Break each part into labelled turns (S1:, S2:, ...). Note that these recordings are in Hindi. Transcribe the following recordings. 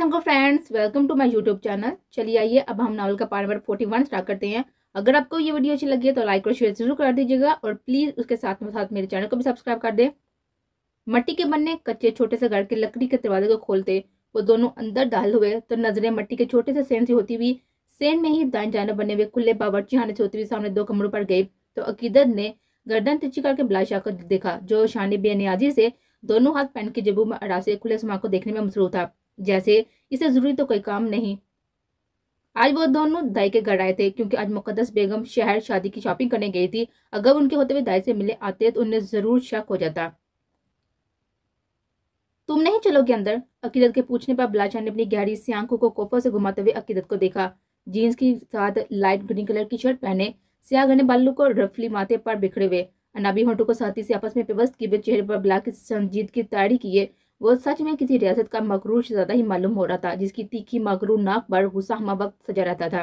S1: सबको friends welcome to my YouTube channel चलिए आइए अब हम नावल का part number forty one start करते हैं अगर आपको ये वीडियो अच्छी लगी है तो लाइक और शेयर जरूर कर दीजिएगा और प्लीज़ उसके साथ में साथ मेरे चैनल को भी सब्सक्राइब कर दें मट्टी के बनने कच्चे छोटे से घर के लकड़ी के दरवाजे को खोलते वो दोनों अंदर डाल हुए तो नजरें मट्टी के छोटे से सेन से होती हुई सेन में ही दाइन जाना बने हुए खुले बावर्ची हाने से होती हुई सामने दो कमरों पर गई तो अकीदत ने गर्दन तिची करके बिलाशाह को देखा जो शानी बेनियाजी से दोनों हाथ पहन के जेबू में अड़ा से खुले समा को देखने में मसरूफ था जैसे इसे ज़रूरी तो कोई काम नहीं आज वो दोनों दाई के घर आए थे क्योंकि आज मुकदस बेगम शहर शादी की शॉपिंग करने गई थी अगर उनके होते हुए दाई से मिले आते तो उन्हें ज़रूर शक हो जाता तुम नहीं चलोगे अंदर अकीदत के पूछने पर बलाचा ने अपनी गहरी सी आंखों को कोफर से घुमाते हुए अकीदत को देखा जीन्स के साथ लाइट ग्रीन कलर की शर्ट पहने सियाह घने बालू को रफली माथे पर बिखरे हुए अनाबी होटो को साथी से आपस में पेबस्त किए चेहरे पर ब्लैक संजीद की तैयारी किए वो सच में किसी रियासत का मकरू ज्यादा ही मालूम हो रहा था जिसकी तीखी मकरू नाक पर गुस्सा हम वक्त सजा रहता था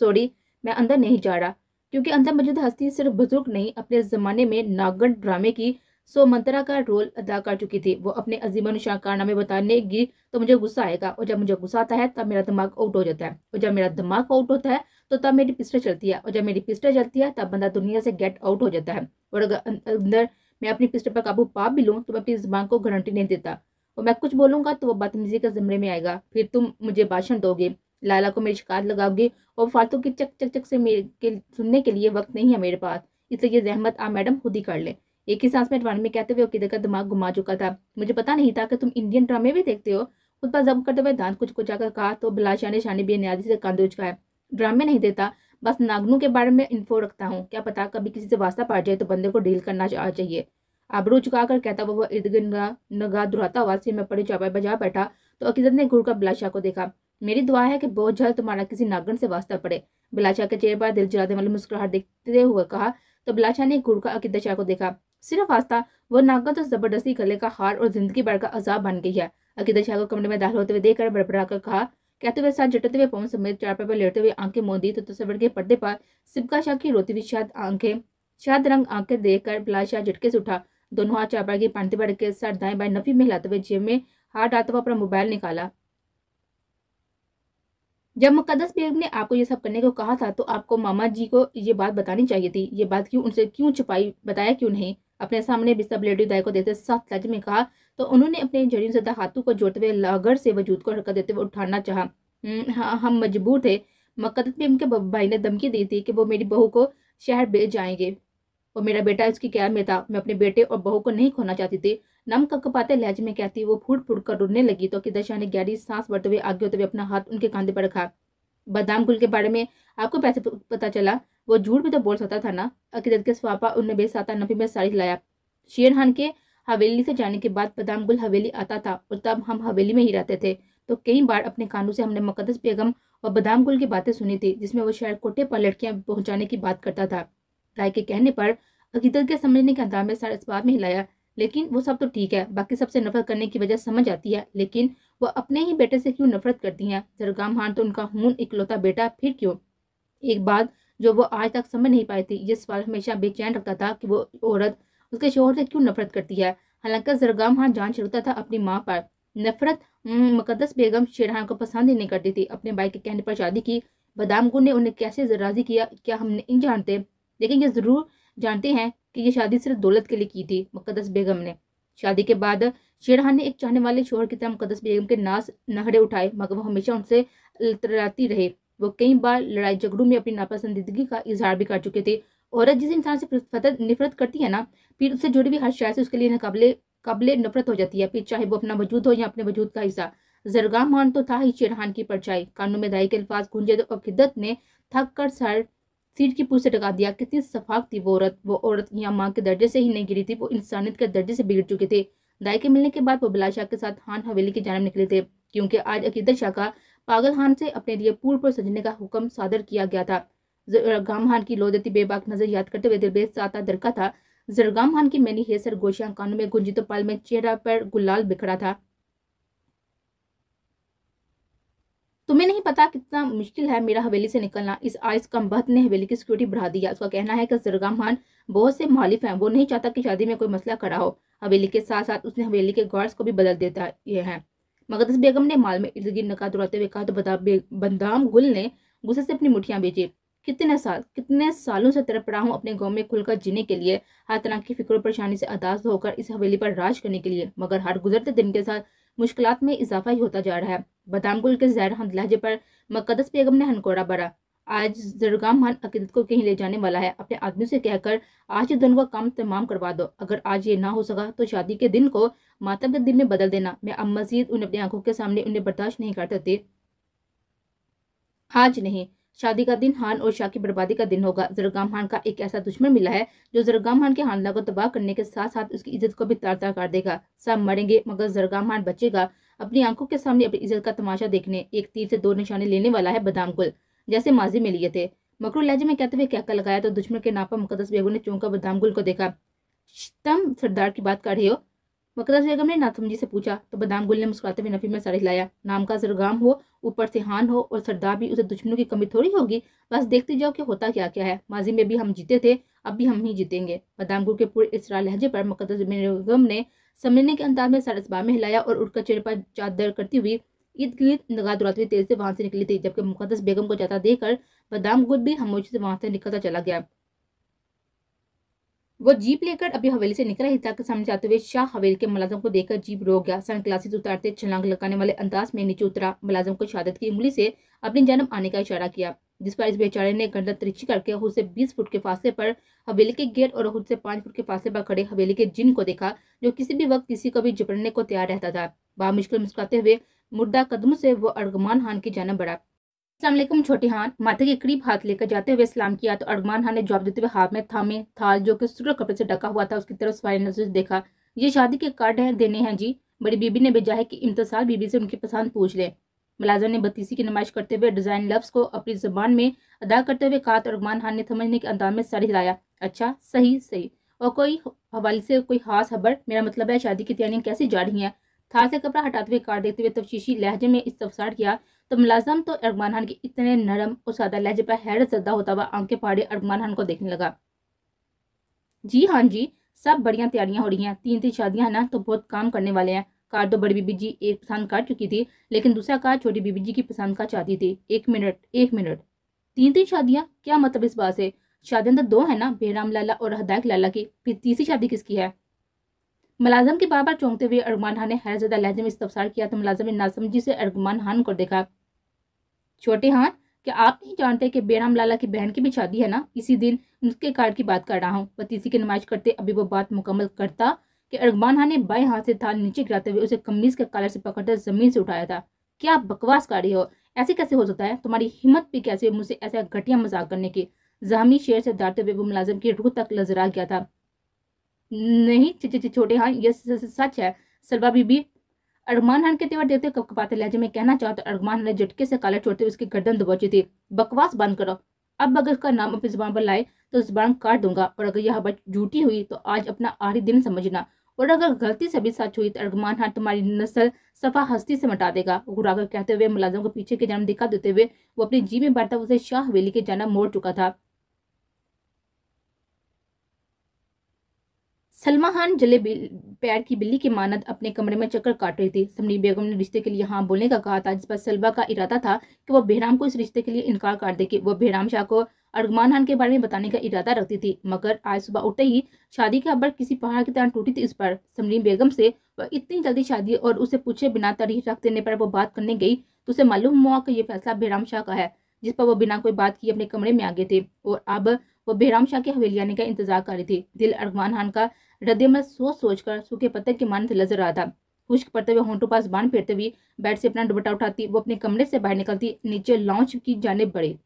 S1: सॉरी मैं अंदर नहीं जा रहा क्योंकि अंदर मौजूद हस्ती सिर्फ बुजुर्ग नहीं अपने ज़माने में नागन ड्रामे की सो मंत्रा का रोल अदा कर चुकी थी वो अपने अजीम कारनामे बताने की तो मुझे गुस्सा आएगा और जब मुझे गुस्सा आता है तब मेरा दिमाग आउट हो जाता है और जब मेरा दिमाग आउट होता है तो तब मेरी पिस्टर चलती है और जब मेरी पिस्टर चलती है तब बंदा दुनिया से गेट आउट हो जाता है और अगर अं-, अंदर मैं अपनी पिस्टर पर काबू पा भी लूँ तो मैं अपनी जबान को गारंटी नहीं देता और मैं कुछ बोलूंगा तो वो बदतमीजी के ज़मरे में आएगा फिर तुम मुझे भाषण दोगे लाला को मेरी शिकायत लगाओगे और फालतू की चक चक चक से मेरे के सुनने के लिए वक्त नहीं है मेरे पास इसलिए ये जहमत आप मैडम खुद ही कर लें एक ही सांस में ड्रामे में कहते हुए किधर का दिमाग घुमा चुका था मुझे पता नहीं था कि तुम इंडियन ड्रामे भी देखते हो खुद पर जब करते हुए दांत कुछ कुछ आकर कहा तो बिलाशाह शानी बेनियाजी से उचका है ड्रामे नहीं देता बस नागनू के बारे में इन्फो रखता हूँ क्या पता कभी किसी से वास्ता पड़ जाए तो बंदे को डील करना चाहिए आबरू कर कहता हुआ वह इर्द गिर्द नगा दुराता हुआ में पड़ी चौपाई पर जा बैठा तो अकीदत ने का बिलाशा को देखा मेरी दुआ है कि बहुत जल्द तुम्हारा किसी नागन से वास्ता पड़े बिलाशा के चेहरे पर दिल जलाने वाली मुस्कुराहट देखते हुए कहा तो बिलाशा ने का अकीदत शाह को देखा सिर्फ वास्ता वो नागन तो जबरदस्ती गले का हार और जिंदगी भर का अजाब बन गई है अकीदत शाह को कमरे में दाखिल होते हुए देखकर बड़बड़ा कर कहा कहते हुए साथ जटते हुए पवन समेत चारपे पर लेटते हुए आंखें मोदी दी तो तस्वीर तो के पर्दे पर सिबका शाह की रोती हुई शायद आंखें शायद रंग आंखें देखकर बिलाशाह झटके से उठा दोनों हाथ चापाड़ के पानी बैठ के सर दाएं बाएं नफी में हिलाते हुए जेब में हाथ डालते हुए अपना मोबाइल निकाला जब मुकदस बेग ने आपको ये सब करने को कहा था तो आपको मामा जी को ये बात बतानी चाहिए थी ये बात क्यों उनसे क्यों छुपाई बताया क्यों नहीं अपने सामने बिस्तर लेडी दाई को देते सख्त लज में कहा तो उन्होंने अपने जड़ियों से हाथों को जोड़ते हुए लागर से वजूद को हरकत देते हुए उठाना चाहा हम्म, हाँ, हम मजबूर थे मुकदस बेग उनके भाई ने धमकी दी थी कि वो मेरी बहू को शहर भेज जाएंगे और मेरा बेटा उसकी क्या में था मैं अपने बेटे और बहू को नहीं खोना चाहती थी नम कपाते लहज में कहती वो फूट फूट कर रुड़ने लगी तो कि दशा ने गहरी सांस बढ़ते हुए आगे होते हुए अपना हाथ उनके कांधे पर रखा बादाम गुल के बारे में आपको पैसे पता चला वो झूठ भी तो बोल सकता था ना अकीदत के स्वापा उनने बेसाता नफी में साड़ी लाया शेर खान के हवेली से जाने के बाद बादाम गुल हवेली आता था और तब हम हवेली में ही रहते थे तो कई बार अपने कानों से हमने मुकदस बेगम और बादाम गुल की बातें सुनी थी जिसमें वो शहर कोटे पर लड़कियां पहुंचाने की बात करता था राय के कहने पर अकीदत के समझने के अंदाज में सर इस बात में हिलाया लेकिन वो सब तो ठीक है बाकी सबसे नफरत करने की वजह समझ आती है लेकिन वो अपने ही बेटे से क्यों नफरत करती हैं जरगाम खान तो उनका हून इकलौता बेटा फिर क्यों एक बात जो वो आज तक समझ नहीं पाई थी ये सवाल हमेशा बेचैन रखता था कि वो औरत उसके शोहर से क्यों नफरत करती है हालांकि जरगाम खान जान छिड़ता था अपनी माँ पर नफरत मुकदस बेगम शेरहान को पसंद ही नहीं करती थी अपने भाई के कहने पर शादी की बदाम गुन ने उन्हें कैसे राजी किया क्या हमने इन जानते लेकिन ये ज़रूर जानते हैं कि ये शादी सिर्फ दौलत के लिए की थी मुकदस बेगम ने शादी के बाद शेरहान ने एक चाहने वाले शोहर की तरह मुकदस बेगम के नास नहड़े उठाए मगर वो हमेशा उनसे लतराती रहे वो कई बार लड़ाई झगड़ों में अपनी नापसंदीदगी का इजहार भी कर चुके थे औरत जिस इंसान से नफरत करती है ना फिर उससे जुड़ी हुई हर शायद से उसके लिए नाकबले काबिल नफरत हो जाती है फिर चाहे वो अपना वजूद हो या अपने वजूद का हिस्सा जरगा मान तो था ही शेरहान की परछाई कानून में दाई के अल्फाज गुंजे और तो खिदत ने थक कर सर सीट की पूछ से टका दिया कितनी सफाक थी वो औरत वो औरत यहाँ माँ के दर्जे से ही नहीं गिरी थी वो इंसानियत के दर्जे से बिगड़ चुके थे दाई के मिलने के बाद वो बिलाशाह शाह के साथ हान हवेली की जानब निकले थे क्योंकि आज अकीदत शाह का पागल खान से अपने लिए पूर्व पर सजने का हुक्म सादर किया गया था जरगाम खान की लोदती बेबाक नजर याद करते हुए दिलबेज आता दरका था जरगाम खान की मैनी हेसर गोशिया कानों में गुंजितो पाल में चेहरा पर गुलाल बिखरा था तुम्हें नहीं पता कितना मुश्किल है मेरा हवेली से निकलना इस आयस कम्बत ने हवेली की सिक्योरिटी बढ़ा दिया उसका कहना है कि जरगाम खान बहुत से मालिफ हैं वो नहीं चाहता कि शादी में कोई मसला खड़ा हो हवेली के साथ साथ उसने हवेली के गार्ड्स को भी बदल देता है मगदस बेगम ने माल में इर्द गिर्द नका दौड़ाते हुए कहा तो बदाम गुल ने गुस्से से अपनी मुठियाँ बेची कितने साल कितने सालों से तड़प रहा हूँ अपने गांव में खुलकर जीने के लिए हर तरह की फिक्र परेशानी से अदास होकर इस हवेली पर राज करने के लिए मगर हर गुजरते दिन के साथ मुश्किल में इजाफा ही होता जा रहा है गुल के जहर हम लहजे पर मकदस बेगम ने हनकोड़ा भरा आज जरगाम खान अकीदत को कहीं ले जाने वाला है अपने आदमी से कहकर आज ही दोनों का काम तमाम करवा दो अगर आज ये ना हो सका तो शादी के दिन को माता के दिन में बदल देना मैं अब मजीद उन्हें अपनी आंखों के सामने उन्हें बर्दाश्त नहीं कर सकती आज नहीं शादी का दिन हान और शाह की बर्बादी का दिन होगा जरगाम खान का एक ऐसा दुश्मन मिला है जो जरगाम खान के हानला को तबाह करने के साथ साथ उसकी इज्जत को भी तार तार कर देगा सब मरेंगे मगर जरगाम खान बचेगा अपनी आंखों के सामने अपनी इज्जत का तमाशा देखने एक तीर से दो निशाने लेने वाला है बदाम गुल जैसे माजी में लिए थे मकरू लहजे में कहते हुए कहका लगाया तो दुश्मन के नापा मुकदस बेगू ने चौंका बदाम गुल को देखा तम सरदार की बात कर रहे हो वकदा बेगम ने नाथम जी से पूछा तो बदाम गुल ने मुस्कुराते हुए नफी में सर हिलाया नाम का जरगाम हो ऊपर से हान हो और सरदार भी उसे दुश्मनों की कमी थोड़ी होगी बस देखते जाओ कि होता क्या क्या है माजी में भी हम जीते थे अब भी हम ही जीतेंगे बदाम गुल के पूरे इसरा लहजे पर मुकदस ने समझने के अंदाज में सर में हिलाया और उठकर चेहरे पर चादर करती हुई ईद की नगा दुराती तेज से वहां से निकली थी जबकि मुकदस बेगम को जाता देकर बदाम गुल भी हमोशी से वहां से निकलता चला गया वो जीप लेकर अभी हवेली से निकला हिता के सामने जाते हुए शाह हवेली के मुलाजम को देखकर जीप रोक गया सन ग्लासेज उतारते छलांग लगाने वाले अंदाज में नीचे उतरा मुलाजम को शहादत की उंगली से अपनी जन्म आने का इशारा किया जिस पर इस बेचारे ने गंदा तिरछी करके खुद से बीस फुट के फासले पर हवेली के गेट और खुद से पांच फुट के फासले पर खड़े हवेली के जिन को देखा जो किसी भी वक्त किसी को भी जिपड़ने को तैयार रहता था मुश्किल मुस्कुराते हुए मुर्दा कदमों से वो अर्गमान खान की जानब बढ़ा असलम छोटे हाथ माथे के करीब हाथ लेकर जाते हुए इस्लाम किया तो अरमान खान ने जवाब देते हुए हाथ में थामे थाल जो कि सूर्य कपड़े से ढका हुआ था उसकी तरफ सवाल नजर देखा ये शादी के कार्ड है देने हैं जी बड़ी बीबी ने भेजा है कि इम्तसाल बीबी से उनकी पसंद पूछ लें मुलाजम ने बतीसी की नुमाइश करते हुए डिज़ाइन लफ्स को अपनी ज़बान में अदा करते हुए कहा तो अरमान खान ने समझने के अंदाज में सर हिलाया अच्छा सही सही और कोई हवाले से कोई खास खबर मेरा मतलब है शादी की तैयारियाँ कैसी जा रही हैं थाल से कपड़ा हटाते हुए कार्ड देते हुए तफशीशी लहजे में इस्तफसार किया तो मुलाजम तो अरगमान खान के इतने नरम और सादा लहजे पर हैरत जदा होता हुआ आंखें फाड़े अरगमान खान को देखने लगा जी हाँ जी सब बढ़िया तैयारियां हो रही हैं तीन तीन शादियां हैं ना तो बहुत काम करने वाले हैं कार तो बड़ी बीबी जी एक पसंद कर चुकी थी लेकिन दूसरा कार छोटी बीबी जी की पसंद का चाहती थी एक मिनट एक मिनट तीन तीन शादियां क्या मतलब इस बात से शादियां तो दो है ना बेराम लाला और हदायक लाला की फिर तीसरी शादी किसकी है मुलाजम के बार बार चौंकते हुए अरगमान खान ने हैरजदा लहजे में इस्तफसार किया तो मुलाजम ने नासमझी से अरगमान खान को देखा छोटे हान क्या आप नहीं जानते कि बेराम लाला की बहन की भी शादी है ना इसी दिन उसके कार्ड की बात कर रहा हूँ पतीसी की नुमाइश करते अभी वो बात मुकम्मल करता कि अरगमान हाँ ने बाएं हाथ से थाल नीचे गिराते हुए उसे कमीज के कलर से पकड़कर जमीन से उठाया था क्या बकवास कर रही हो ऐसे कैसे हो सकता है तुम्हारी हिम्मत भी कैसे मुझसे ऐसा घटिया मजाक करने की जहमी शेर से दाटते हुए वो मुलाजिम की रूह तक लजरा गया था नहीं छोटे हाँ यह सच है सलवा बीबी अरगमान खान के तेवर देखते हुए कपकपाते लहजे में कहना चाहा तो अरगमान खान ने झटके से काले छोड़ते उसकी गर्दन दबोची थी बकवास बंद करो अब अगर उसका नाम अपनी जुबान पर लाए तो जुबान काट दूंगा और अगर यह बात झूठी हुई तो आज अपना आखिरी दिन समझना और अगर गलती से भी सच हुई तो अरगमान खान तुम्हारी नस्ल सफा हस्ती से मटा देगा घुराकर कहते हुए मुलाजम को पीछे के जन्म दिखा देते हुए वो अपनी जी में बैठता उसे शाह हवेली के जाना मोड़ चुका था सलमा खान जलेबी पैर की बिल्ली की मानद अपने कमरे में चक्कर काट रही थी समरीन बेगम ने रिश्ते के लिए हाँ बोलने का कहा था जिस पर सलबा का इरादा था कि वह बेहराम को इस रिश्ते के लिए इनकार कर देगी वह बेहराम शाह को अरगमान खान के बारे में बताने का इरादा रखती थी मगर आज सुबह उठते ही शादी की खबर किसी पहाड़ की तरह टूटी थी इस पर समरीन बेगम से वह इतनी जल्दी शादी और उसे पूछे बिना तारीख रख देने पर वो बात करने गई तो उसे मालूम हुआ कि यह फैसला बेहराम शाह का है जिस पर वो बिना कोई बात किए अपने कमरे में आ गए थे और अब वो बेहराम शाह के हवेली आने का इंतजार कर रही थी दिल अरगमान खान का हृदय में सोच सोचकर सूखे पत्थर की मानते नजर रहा था खुश्क पड़ते हुए होंठों पास बांध फेरते हुए बेड से अपना डुबटा उठाती वो अपने कमरे से बाहर निकलती नीचे लॉन्च की जाने बढ़ी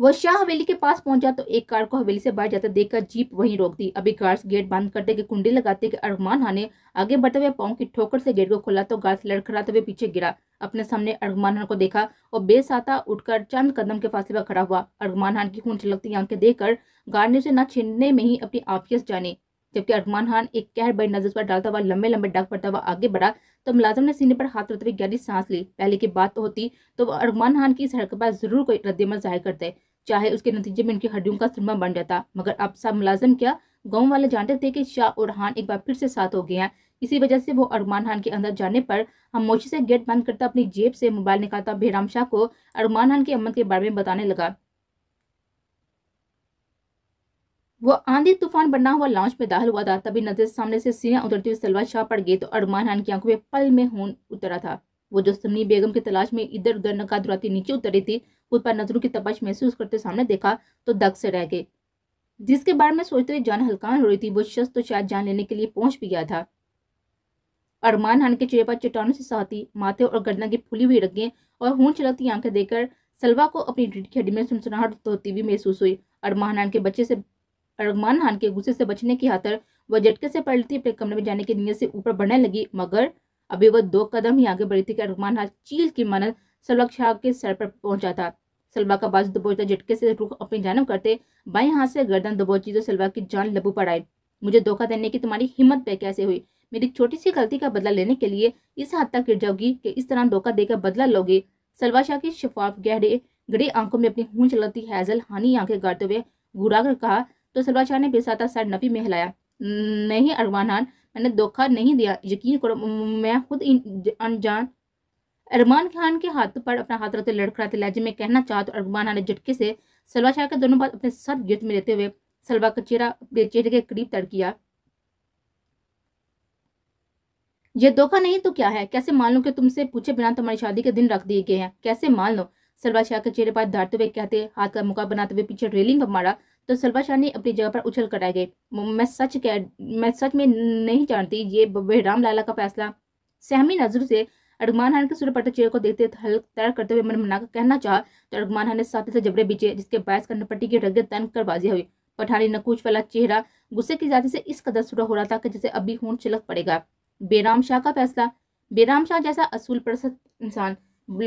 S1: वह शाह हवेली के पास पहुंचा तो एक कार को हवेली से बाहर जाता देखकर जीप वहीं रोक दी अभी गार्ड्स गेट बंद करते कि कुंडी लगाते कि अरगमान खान आगे बढ़ते हुए पाँव की ठोकर से गेट को खोला तो गार्ड्स लड़खड़ाते हुए पीछे गिरा अपने सामने अरगमान खान को देखा और बेसाता उठकर चंद कदम के फासले पर खड़ा हुआ अरगमान खान की खून छलकती आंखें देखकर गार्ड ने उसे न छीनने में ही अपनी आफियत जानी जबकि अरमान खान एक कहर बड़ी नजर पर डालता हुआ लंबे लंबे डाक पड़ता हुआ आगे बढ़ा तो मुलाजम ने सीने पर हाथ रखते हुए गहरी सांस ली पहले की बात तो होती तो अरमान खान की इस हरकत पर जरूर कोई रद्दमल जाहिर करते चाहे उसके नतीजे में उनकी हड्डियों का सुरमा बन जाता मगर अब सब मुलाजम क्या गाँव वाले जानते थे कि शाह और खान एक बार फिर से साथ हो गए हैं इसी वजह से वो अरमान खान के अंदर जाने पर हमोशी से गेट बंद करता अपनी जेब से मोबाइल निकालता बेराम शाह को अरमान खान के अमन के बारे में बताने लगा वह आंधी तूफान बना हुआ लॉन्च में दाखिल हुआ था तभी नजर सामने से सीने उतरती हुई सलवा शाह पड़ गई तो अरमान खान की आंखों में पल में खून उतरा था वो जो समनी बेगम की तलाश में इधर उधर नका नीचे उतरी थी उस पर नजरों की तपाश महसूस करते सामने देखा तो दग से रह गए जिसके बारे में सोचते हुए जान हल्कान हो रही थी वो शख्स तो शायद जान लेने के लिए पहुंच भी गया था अरमान खान के चेहरे पर चट्टानों से साथी माथे और गर्दना की फूली हुई रखें और हूं चलाती आंखें देखकर सलवा को अपनी हड्डी में सुनसुनाहट होती हुई महसूस हुई अरमान खान के बच्चे से अरगमान खान के गुस्से से बचने की खातर वह झटके से पलटी अपने कमरे में जाने की नीयत से ऊपर बढ़ने लगी मगर अभी वह दो कदम ही आगे बढ़ी थी कि अरगमान खान चील की मानद सलवा शाह के सर पर पहुंचा था सलवा का बाजू दबोचता झटके से रुख अपनी जानव करते बाई हाथ से गर्दन दबोची तो सलवा की जान लबू पड़ आई मुझे धोखा देने की तुम्हारी हिम्मत पे कैसे हुई मेरी छोटी सी गलती का बदला लेने के लिए इस हद तक गिर जाओगी कि इस तरह धोखा देकर बदला लोगे सलवा शाह की शफाफ गहरे गड़े आंखों में अपनी हूं चलती हैजल हानी आंखें गाड़ते हुए घुरा कर कहा तो सलवा शाह ने बेसाता सर नफी में हिलाया नहीं अरमान खान मैंने धोखा नहीं दिया यकीन करो मैं खुद अनजान अरमान खान के हाथ पर अपना हाथ रखते लड़खड़ाते लहजे में कहना चाहता तो अरमान खान ने झटके से सलवा शाह के दोनों बात अपने सर गिरत में लेते हुए सलवा का चेहरा अपने चेहरे के करीब किया ये धोखा नहीं तो क्या है कैसे मान लो कि तुमसे पूछे बिना तुम्हारी शादी के दिन रख दिए गए हैं कैसे मान लो सलवा शाह के चेहरे पर धारते हुए कहते हाथ का मुका बनाते हुए पीछे रेलिंग पर मारा तो सलवा शाह ने अपनी जगह पर उछल कर गए मैं सच कह मैं सच में नहीं जानती ये बहराम लाला का फैसला सहमी नजर से अरगमान खान के सूर्यपटा चेहरे को देखते हल तैर करते हुए मन मनाकर कहना चाहा तो अरगमान खान ने साथ से जबड़े बीचे जिसके बायस कन्नपट्टी की रगत तन कर बाजी हुई पठानी नकूच वाला चेहरा गुस्से की जाति से इस कदर सुरा हो रहा था कि जैसे अभी खून छिलक पड़ेगा बेराम शाह का फैसला बेराम शाह जैसा असूल प्रसत इंसान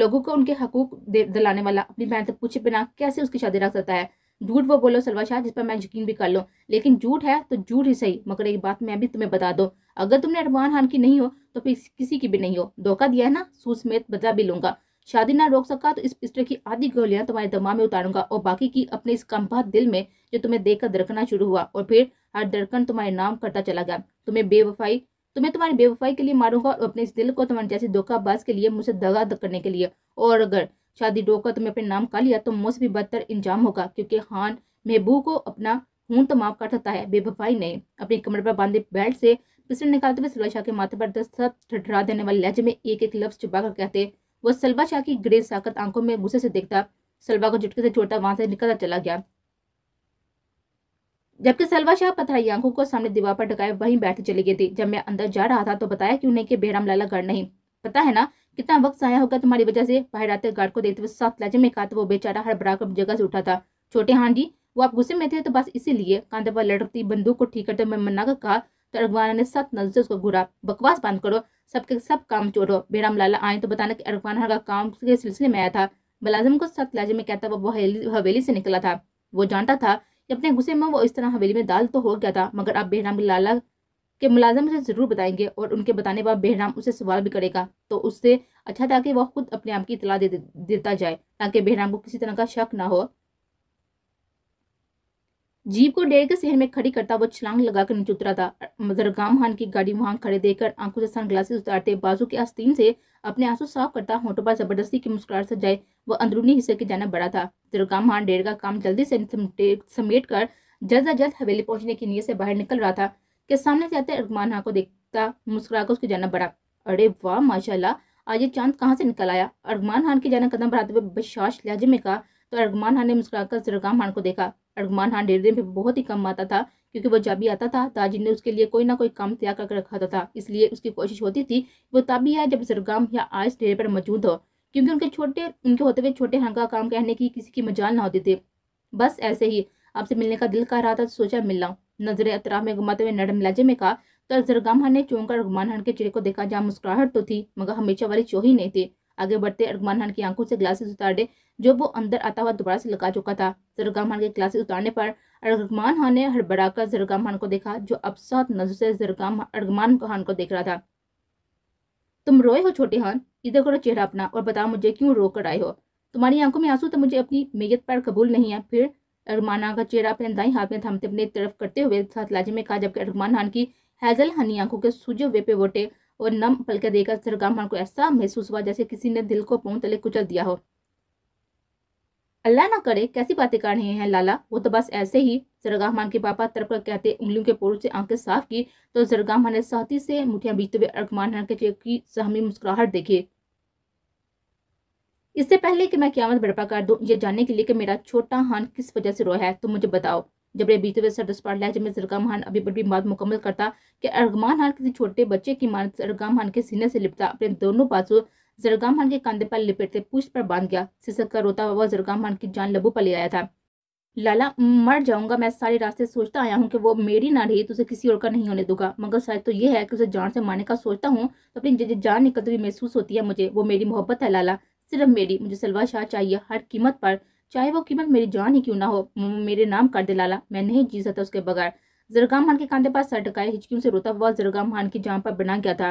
S1: लोगों को उनके हकूक दिलाने वाला अपनी बहन से पूछे बिना कैसे उसकी शादी रख सकता है झूठ वो बोलो सलवा शाह जिस पर मैं यकीन भी कर लो लेकिन झूठ है तो झूठ ही सही मगर एक बात मैं भी तुम्हें बता दो अगर तुमने अरमान खान की नहीं हो तो फिर किसी की भी नहीं हो धोखा दिया है ना सूद समेत बदला भी लूंगा शादी ना रोक सका तो इस पिस्टल की आधी गोलियां तुम्हारे दिमाग में उतारूंगा और बाकी की अपने इस कमबा दिल में जो तुम्हें देखकर धड़कना शुरू हुआ और फिर हर धड़कन तुम्हारे नाम करता चला गया तुम्हें बेवफाई तुम्हें तुम्हारी बेवफाई के लिए मारूंगा और अपने इस दिल को तुम्हारे जैसे धोखाबाज के लिए मुझसे दगा करने के लिए और अगर शादी डोकर तुमने तो अपने नाम का लिया तो मुझसे भी बदतर इंजाम होगा क्योंकि खान महबू को अपना खून तो माफ कर सकता है बेबफाई ने अपनी कमर पर बांधे बेल्ट से पिस्टल निकालते हुए सलवा शाह के माथे पर दस्त ठठरा देने वाले लहजे में एक एक लफ्ज छुपा कर कहते वह सलवा शाह की ग्रे साकत आंखों में गुस्से से देखता सलवा को झुटके से छोड़ता वहां से निकलता चला गया जबकि सलवा शाह पथराई आंखों को सामने दीवार पर ढकाए वहीं बैठे चली गई थी जब मैं अंदर जा रहा था तो बताया कि उन्हें कि बेहराम लाला घर नहीं पता है ना कितना वक्त आया होगा तुम्हारी वजह से बाहर आते गार्ड को देखते हुए सात लाजे में कहा था वो बेचारा हर बड़ा जगह से उठा था छोटे हाँ जी वो आप गुस्से में थे तो बस इसीलिए कांधे पर बंदूक को ठीक करते हुए मना कर कहा तो अरगवान ने सात नजर से उसको घूरा बकवास बंद करो सबके सब काम छोड़ो बेराम लाला आए तो बताना कि अरगवाना का काम के सिलसिले में आया था मुलाजम को सात लाजे में कहता वो हवेली से निकला था वो जानता था कि अपने गुस्से में वो इस तरह हवेली में दाल तो हो गया था मगर अब बेहराम लाला कि मुलाजम उसे ज़रूर बताएंगे और उनके बताने पर बहराम उसे सवाल भी करेगा तो उससे अच्छा था कि वह खुद अपने आप की इतला दे, देता जाए ताकि बहराम को किसी तरह का शक ना हो जीप को डेर के शहर में खड़ी करता वो छलांग लगाकर नीचे उतरा था मजरगाम खान की गाड़ी वहां खड़े देखकर आंखों से सन ग्लासेस उतारते बाजू के आस्तीन से अपने आंसू साफ करता होठों पर जबरदस्ती की मुस्कुरा सजाए वो अंदरूनी हिस्से के जाना बड़ा था मजरगाम खान डेर का काम जल्दी से समेट कर जल्द अज जल्द हवेली पहुंचने की नीयत से बाहर निकल रहा था के सामने से आते अरगमान को देखता मुस्कुरा कर उसकी जाना बढ़ा अरे वाह माशाल्लाह आज ये चांद कहाँ से निकल आया अरगमान खान की जाना कदम बढ़ाते हुए बशाश लहजे में कहा तो अरगमान खान ने मुस्कुराकर जरगाम खान को देखा अरगमान खान डेरे में बहुत ही कम आता था क्योंकि वो जब भी आता था ताजिर ने उसके लिए कोई ना कोई काम तैयार करके रखा था इसलिए उसकी कोशिश होती थी वो तभी आया जब जरगाम या आयस डेरे पर मौजूद हो क्योंकि उनके छोटे उनके होते हुए छोटे का काम कहने की किसी की मजाल ना होती थी बस ऐसे ही आपसे मिलने का दिल कर रहा था तो सोचा मिल रहा हूँ नजरे अतराफ में घुमाते हुए नरम लहजे में कहा तो जरगाम ने चौंका अरगमान के चेहरे को देखा जहाँ मुस्कुराहट तो थी मगर हमेशा वाली चो ही नहीं थी आगे बढ़ते अगमान की आंखों से ग्लासेस उतार दे जो वो अंदर आता हुआ दोबारा से लगा चुका था जरगाम के ग्लासेस उतारने पर अगमान खान ने हड़बड़ाकर जरगाम खान को देखा जो अब सात नजर से जरगाम अरगमान खान को देख रहा था तुम रोए हो छोटे हान इधर करो चेहरा अपना और बताओ मुझे क्यों रो कर आए हो तुम्हारी आंखों में आंसू तो मुझे अपनी मेयत पर कबूल नहीं है फिर अरमाना का चेहरा अपने दाई हाथ में थामते अपनी तरफ करते हुए साथ लाजे में कहा जबकि अरमान खान की हैजल हनी आंखों के सूझे हुए पे वोटे और नम पलके देकर सरगाम खान को ऐसा महसूस हुआ जैसे किसी ने दिल को पौं तले कुचल दिया हो अल्लाह ना करे कैसी बातें कर रहे हैं लाला वो तो बस ऐसे ही जरगाहमान के पापा तरफ कर कहते उंगलियों के पोर से आंखें साफ की तो जरगाहमान ने साथी से मुठियां बीतते हुए अरगमान के चेक की सहमी मुस्कुराहट देखी इससे पहले कि मैं क्यामत बर्पा कर दूँ ये जानने के लिए कि मेरा छोटा हान किस वजह से रोया है तुम तो मुझे बताओ जब ये बीते हुए सरदस लिया जब मैं जरगाम हान अभी बड़ी बात मुकम्मल करता कि अरगमान हान किसी छोटे बच्चे की मानत अरगाम हान के सीने से लिपटा अपने दोनों बाजू जरगाम हान के कंधे पर लिपटते पूछ पर बांध गया सिसक कर रोता हुआ जरगाम हान की जान लबू पर ले आया था लाला मर जाऊंगा मैं सारे रास्ते सोचता आया हूँ कि वो मेरी ना रही तो उसे किसी और का नहीं होने दूंगा मगर शायद तो ये है कि उसे जान से मारने का सोचता हूँ तो अपनी जान निकलती हुई महसूस होती है मुझे वो मेरी मोहब्बत है लाला सिर्फ मेरी मुझे सलवा शाह चाहिए हर कीमत पर चाहे वो कीमत मेरी जान ही क्यों ना हो मेरे नाम कर लाला मैं नहीं जी सकता उसके बगैर जरगाम खान के कांधे पास सर टकाए हिचकियों से रोता हुआ जरगाम खान की जान पर बना गया था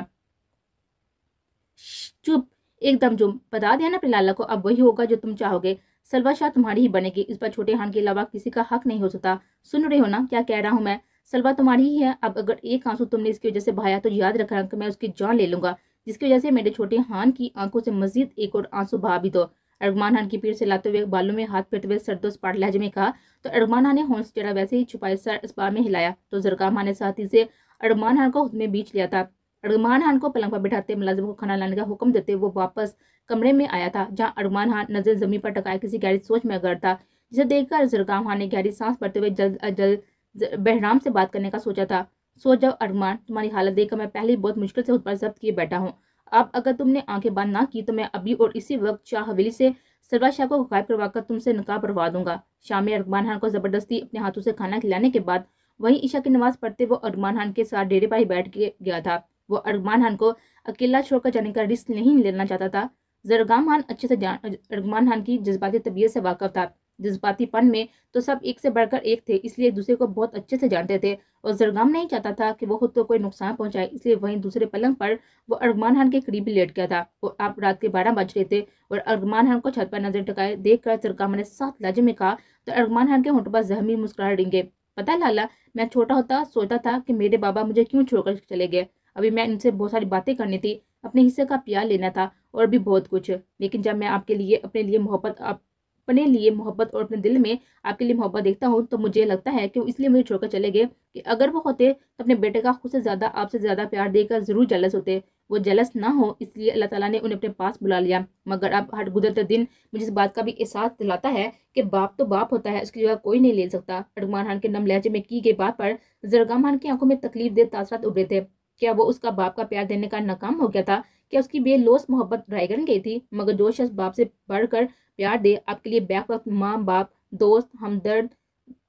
S1: चुप एकदम जुम बता दिया ना अपने लाला को अब वही होगा जो तुम चाहोगे सलवा शाह तुम्हारी ही बनेगी इस पर छोटे खान के अलावा किसी का हक नहीं हो सकता सुन रहे हो ना क्या कह रहा हूँ मैं सलवा तुम्हारी ही है अब अगर एक आंसू तुमने इसकी वजह से बहाया तो याद रखना कि मैं उसकी जान ले लूंगा जिसकी वजह से मेरे छोटे हान की आंखों से मजीद एक और आंसू बहा भी दो अरगमान हान की पीठ से लाते हुए बालों में हाथ फिरते हुए सरदोस पाट लहजे में कहा तो अरगमान हान ने होंस चेहरा वैसे ही छुपाए सर इस्बार में हिलाया तो जरकाम हान ने साथी से अरगमान हान को खुद में बीच लिया था अरगमान खान को पलंग पर बिठाते मुलाजिम को खाना लाने का हुक्म देते वो वापस कमरे में आया था जहाँ अरगमान खान नजर जमीन पर टकाए किसी गहरी सोच में अगर था जिसे देखकर जरगाम खान ने गहरी सांस भरते हुए जल्द अजल्द बहराम से बात करने का सोचा था सो जब अरमान तुम्हारी हालत देखकर मैं पहले बहुत मुश्किल से उस पर जब्त किए बैठा हूँ अब अगर तुमने आंखें बंद ना की तो मैं अभी और इसी वक्त शाह हवेली से सरवा शाह को गायब करवाकर तुमसे नकाब करवा दूंगा शामी अरमान खान को ज़बरदस्ती अपने हाथों से खाना खिलाने के बाद वहीं ईशा की नमाज़ पढ़ते वो अरमान खान के साथ डेरे पर ही बैठ गया था वो अरमान खान को अकेला छोड़कर जाने का रिस्क नहीं लेना चाहता था जरगाम खान अच्छे से जान अरगमान खान की जज्बाती तबीयत से वाकफ था जज्बातीपन में तो सब एक से बढ़कर एक थे इसलिए एक दूसरे को बहुत अच्छे से जानते थे और जरगाम नहीं चाहता था कि वो खुद को कोई नुकसान पहुंचाए इसलिए वहीं दूसरे पलंग पर वो अरगमान खान के करीब लेट गया था और आप रात के बारह बज रहे थे और अरगमान खान को छत पर नजर टकाए कर जरगाम ने सात लाजे में कहा तो अरगमान खान के होंठ पर जहमी मुस्कुरा डेंगे पता लाला मैं छोटा होता सोचता था कि मेरे बाबा मुझे क्यों छोड़कर चले गए अभी मैं इनसे बहुत सारी बातें करनी थी अपने हिस्से का प्यार लेना था और भी बहुत कुछ लेकिन जब मैं आपके लिए अपने लिए मोहब्बत आप अपने लिए मोहब्बत और अपने दिल में आपके लिए मोहब्बत देखता हूँ तो मुझे लगता है कि इसलिए मुझे छोड़कर चले गए कि अगर वो होते तो अपने बेटे का खुद से ज़्यादा आपसे ज़्यादा प्यार देकर ज़रूर जलस होते वो जलस ना हो इसलिए अल्लाह ताला ने उन्हें अपने पास बुला लिया मगर अब हर गुजरते दिन मुझे इस बात का भी एहसास दिलाता है कि बाप तो बाप होता है उसकी जगह कोई नहीं ले सकता अरगमान खान के नम लहजे में की गई बात पर जरगाम खान की आंखों में तकलीफ दे तासरात उभरे थे क्या वो उसका बाप का प्यार देने का नाकाम हो गया था क्या उसकी बेलोस मोहब्बत रायगन गई थी मगर जो शख्स बाप से बढ़कर प्यार दे आपके लिए वक्त माँ बाप दोस्त हमदर्द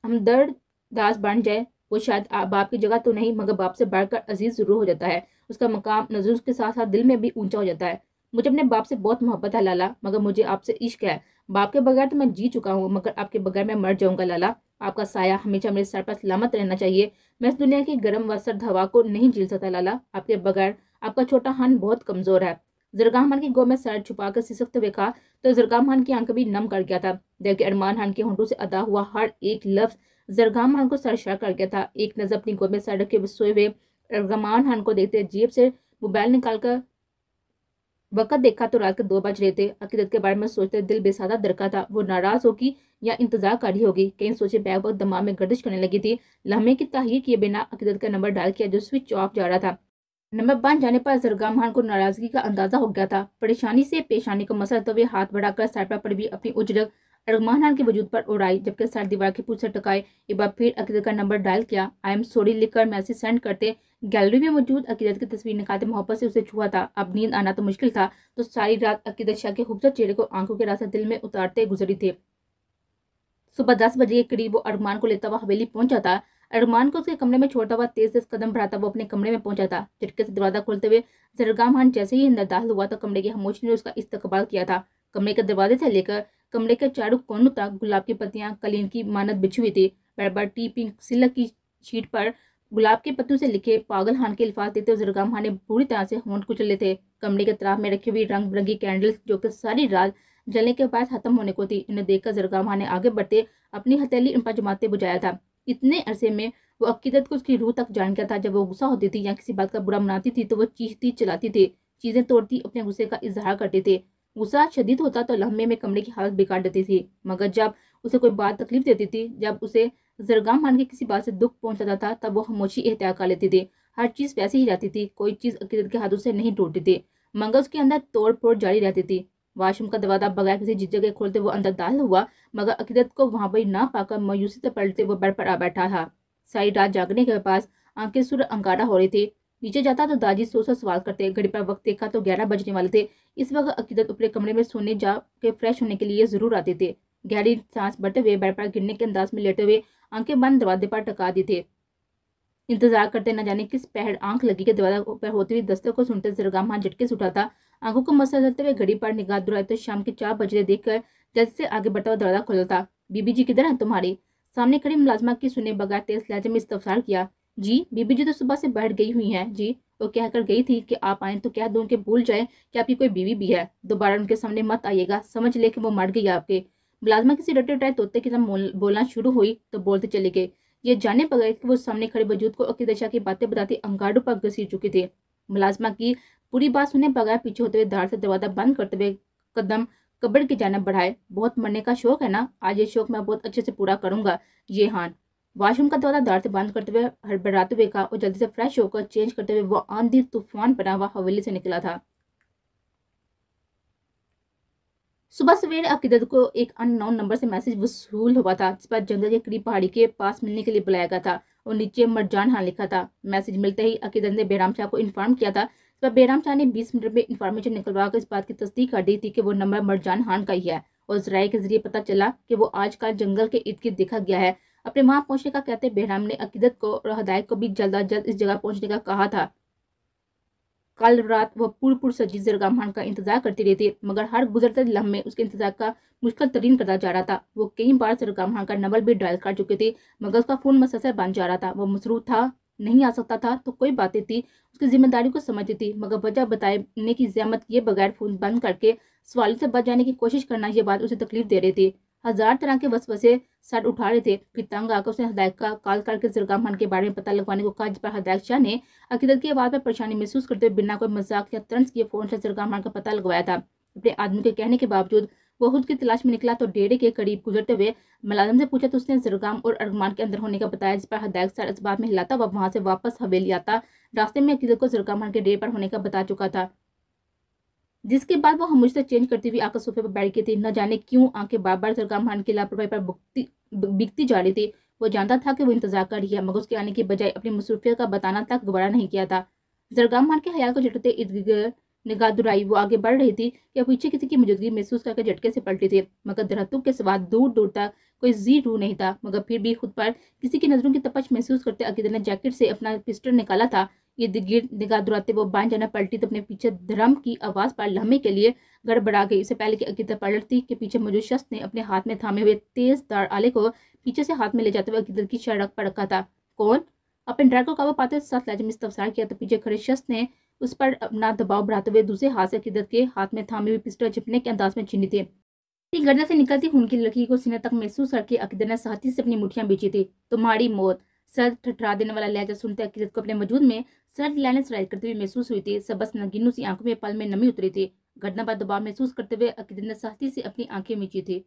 S1: हमदर्द दास बन जाए वो शायद बाप की जगह तो नहीं मगर बाप से बढ़कर अजीज ज़रूर हो जाता है उसका मकाम नजूर के साथ साथ दिल में भी ऊंचा हो जाता है मुझे अपने बाप से बहुत मोहब्बत है लाला मगर मुझे आपसे इश्क है बाप के बगैर तो मैं जी चुका हूँ मगर आपके बगैर मैं मर जाऊँगा लाला आपका साया हमेशा मेरे सर पर सलामत रहना चाहिए मैं इस दुनिया की गर्म व सर्द हवा को नहीं झील सकता लाला आपके बगैर आपका छोटा हन बहुत कमज़ोर है जुर्गाम खान की गोद में सर कर सिसक तो कहा तो जुर्गाम की आंख भी नम कर गया था जबकि अरमान खान के होंठों से अदा हुआ हर एक लफ्ज जरगाम खान को सरशर कर गया था एक नजर अपनी गोद में सर रखे सोए हुए अरगमान खान को देखते जेब से मोबाइल निकालकर वक्त देखा तो रात के दो बज रहे थे अकीदत के बारे में सोचते दिल बेसादा दरका था वो नाराज होगी या इंतजार कर रही होगी कहीं सोचे बैग वक्त दमा में गर्दिश करने लगी थी लम्हे की तहिर किए बिना अकीदत का नंबर डाल किया जो स्विच ऑफ जा रहा था नंबर वन जाने पर जरगाम खान को नाराजगी का अंदाजा हो गया था परेशानी से पेशानी को तो वे हाथ बढ़ाकर सरपा पर भी अपनी उजरक अरगमान के वजूद पर उड़ाई जबकि सर दीवार की पूछ से टकाए एक बार फिर अकीदत का नंबर डायल किया आई एम सॉरी लिखकर मैसेज सेंड करते गैलरी में मौजूद अकीदत की तस्वीर निकालते मोहब्बत से उसे छुआ था अब नींद आना तो मुश्किल था तो सारी रात अकीदत शाह के खूबसूरत चेहरे को आंखों के रास्ते दिल में उतारते गुजरी थे सुबह दस बजे के करीब वो अरगमान को लेता हुआ हवेली पहुंचा था अरमान को उसके कमरे में छोड़ता हुआ तेज तेज कदम बढ़ाता वो अपने कमरे में पहुंचा था झटके से दरवाजा खोलते हुए जरगाम खान जैसे ही अंदर दाखिल हुआ तो कमरे की खामोशी ने उसका इस्तकबाल किया था कमरे के दरवाजे से लेकर कमरे के चारों कोनों तक गुलाब की पत्तियां कलीन की मानत बिछी हुई थी बराबर टी पिंक सिल्क की शीट पर गुलाब के पत्तों से लिखे पागल खान के अल्फाज देते हुए जरगाम खान ने पूरी तरह से होंठ कुचले थे कमरे के तराफ में रखी हुई रंग बिरंगी कैंडल्स जो कि सारी रात जलने के बाद खत्म होने को थी इन्हें देखकर जरगाम खान ने आगे बढ़ते अपनी हथेली उन पर जमाते बुझाया था इतने अरसे में वो अकीदत को उसकी रूह तक जान गया था जब वो गुस्सा होती थी या किसी बात का बुरा मनाती थी तो वो चीखती चलाती थी चीज़ें तोड़ती अपने गुस्से का इजहार करते थे गुस्सा शदीद होता तो लम्बे में कमरे की हालत बिगाड़ देती थी मगर जब उसे कोई बात तकलीफ देती थी जब उसे जरगाम मान के किसी बात से दुख पहुंचाता था तब वो खामोशी एहतियात कर लेती थी हर चीज़ वैसे ही रहती थी कोई चीज़ अकीदत के हाथों से नहीं टूटती थी मगर उसके अंदर तोड़ फोड़ जारी रहती थी वाशरूम का दरवाजा बगैर किसी जिस जगह खोलते वो अंदर दाल हुआ मगर अकीदत को वहां पर ना पाकर मायूसी से पलटते वो बेड पर आ बैठा था सारी रात जागने के पास आंखें सुर अंगारा हो रही थी नीचे जाता तो दादी सो सौ सवाल करते घड़ी पर वक्त देखा तो ग्यारह बजने वाले थे इस वक्त अकीदत ऊपरे कमरे में सोने जा के फ्रेश होने के लिए जरूर आते थे गहरी सांस बढ़ते हुए बेड पर गिरने के अंदाज में लेटे हुए आंखें बंद दरवाजे पर टका दी थी इंतजार करते न जाने किस पहड़ आंख लगी के दरवाजा पर होती हुई दस्तक को सुनते जरगाम हाथ झटके से था आंखों को मसल चलते हुए घड़ी पर निगाह दुराए तो शाम के चार बजते देखकर जल्द से आगे बढ़ता हुआ दरवाजा खोला था बीबी जी किधर है तुम्हारी सामने खड़ी मुलाजमा की सुने बगैर तेज लहजे में इस्तफसार किया जी बीबी जी तो सुबह से बैठ गई हुई है जी वो कहकर गई थी कि आप आए तो क्या दूं कि भूल जाए कि आपकी कोई बीवी भी है दोबारा उनके सामने मत आइएगा समझ ले कि वो मर गई आपके मुलाजमा किसी डटे उठाए तोते की साथ बोलना शुरू हुई तो बोलते चले गए ये जाने बगैर कि वो सामने खड़े वजूद को अकी दशा की बातें बताते अंगाड़ों पर घसीट चुके थे मुलाजमा की पूरी बात सुने बगैर पीछे होते हुए दार से दरवाजा बंद करते हुए कदम कबड़ की जानब बढ़ाए बहुत मरने का शौक है ना आज ये शौक मैं बहुत अच्छे से पूरा करूंगा ये हान वॉशरूम का दौरा दार से बंद करते हुए हड़बड़ाते हुए कहा और जल्दी से फ्रेश होकर चेंज करते हुए वो आंधी तूफान बना हुआ हवेली से निकला था सुबह सवेरे अकीदत को एक अननोन नंबर से मैसेज वसूल हुआ था जिस पर जंगल के करीब पहाड़ी के पास मिलने के लिए बुलाया गया था और नीचे मरजान हाँ लिखा था मैसेज मिलते ही अकीदत ने बेराम शाह को इन्फॉर्म किया था इस पर बेराम शाह ने बीस मिनट में इन्फॉर्मेशन निकलवा कर इस बात की तस्दीक कर दी थी कि वो नंबर मरजान हान का ही है और जराये के जरिए पता चला कि वो आजकल जंगल के इर्द गिर्द देखा गया है अपने वहां पहुंचने का कहते बेराम ने अकीदत को और हदायत को भी जल्द अज जल्द इस जगह पहुंचने का कहा था कल रात वह पूर्व पूर्व सज्जित का इंतजार रही थी मगर हर गुजरते लम्हे उसके इंतजार का मुश्किल तरीन करता जा रहा था वो कई बार जरगामहान का नंबर भी डायल कर चुके थे मगर उसका फोन मसलसर बन जा रहा था वह मसरूफ था नहीं आ सकता था तो कोई बातें थी उसकी जिम्मेदारी को समझती थी मगर वजह बताने की जहमत किए बगैर फोन बंद करके सवाल से बच जाने की कोशिश करना ये बात उसे तकलीफ दे रही थी हजार तरह के बस बसे सट उठा रहे थे फिर तंग आकर उसने हदायक का कॉल करके जरगाम खान के बारे में पता लगवाने को कहा जिस पर हदायक शाह ने अकीदत की आवाज़ पर परेशानी महसूस करते हुए बिना कोई मजाक या तंज किए फ़ोन से जरगाम खान का पता लगवाया था अपने आदमी के कहने के बावजूद वह खुद की तलाश में निकला तो डेरे के करीब गुजरते हुए मुलाजम से पूछा तो उसने जरगाम और अरगमान के अंदर होने का बताया जिस पर हदायक सर इस बात में हिलाता वह वहाँ से वापस हवेली आता रास्ते में अकीदत को जरगाम खान के डेढ़ पर होने का बता चुका था जिसके बाद वो हमेशा चेंज करती हुई आकर सोफे पर बैठ गई थी न जाने क्यों आंखें बार बार सरगाम खान की लापरवाही पर बिकती जा रही थी वो जानता था कि वो इंतजार कर रही है मगर उसके आने की बजाय अपनी मसरूफियत का बताना तक गवारा नहीं किया था जरगाम खान के हयाल को झटते इर्द निगाह दुराई वो आगे बढ़ रही थी या पीछे किसी की मौजूदगी महसूस करके झटके से पलटी थी मगर दरहतुक के सवाल दूर दूर तक कोई जी रू नहीं था मगर फिर भी खुद पर किसी की नज़रों की तपश महसूस करते अकीदर ने जैकेट से अपना पिस्टल निकाला था ये गिर निगाह दुराते वो बांध जाना पलटी तो अपने पीछे धर्म की आवाज़ पर लम्हे के लिए गड़बड़ा गई इससे पहले की अकीदर पलटती के पीछे मौजूद शख्स ने अपने हाथ में थामे हुए तेज दार आले को पीछे से हाथ में ले जाते हुए अकीदर की सड़क पर रखा था कौन अपने ड्राइव को काबू पाते साथ लाजम इस्तफसार किया तो पीछे खड़े शख्स ने उस पर अपना दबाव बढ़ाते हुए दूसरे हाथ से अकीदत के हाथ में थामे हुए पिस्टल चिपने के अंदाज में छीनी थी गर्दन से निकलती खून की लड़की को सीने तक महसूस करके अकीदत ने साथी से अपनी मुठियां बेची थी तुम्हारी मौत सर ठठरा देने वाला लहजा सुनते अकीदत को अपने मौजूद में सर्द लाइन राइज करते हुए महसूस हुई थी सबस नगीनों सी आंखों में पल में नमी उतरी थी घटना पर दबाव महसूस करते हुए अकिदिन ने से अपनी आंखें मीची थी